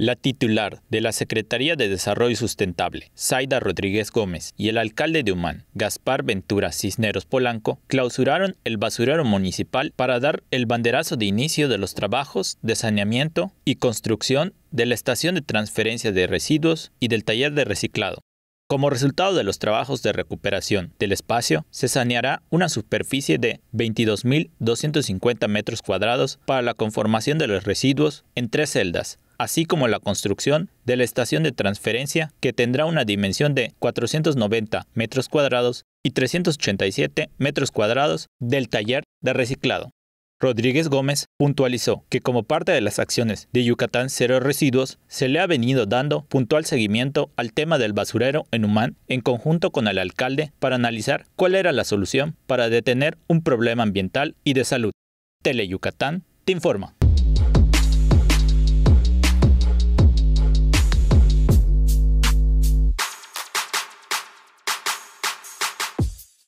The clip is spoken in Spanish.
La titular de la Secretaría de Desarrollo Sustentable, Zaida Rodríguez Gómez, y el alcalde de Humán, Gaspar Ventura Cisneros Polanco, clausuraron el basurero municipal para dar el banderazo de inicio de los trabajos de saneamiento y construcción de la estación de transferencia de residuos y del taller de reciclado. Como resultado de los trabajos de recuperación del espacio, se saneará una superficie de 22.250 metros cuadrados para la conformación de los residuos en tres celdas, así como la construcción de la estación de transferencia que tendrá una dimensión de 490 metros cuadrados y 387 metros cuadrados del taller de reciclado. Rodríguez Gómez puntualizó que como parte de las acciones de Yucatán Cero Residuos, se le ha venido dando puntual seguimiento al tema del basurero en Humán en conjunto con el alcalde para analizar cuál era la solución para detener un problema ambiental y de salud. Tele Yucatán te informa.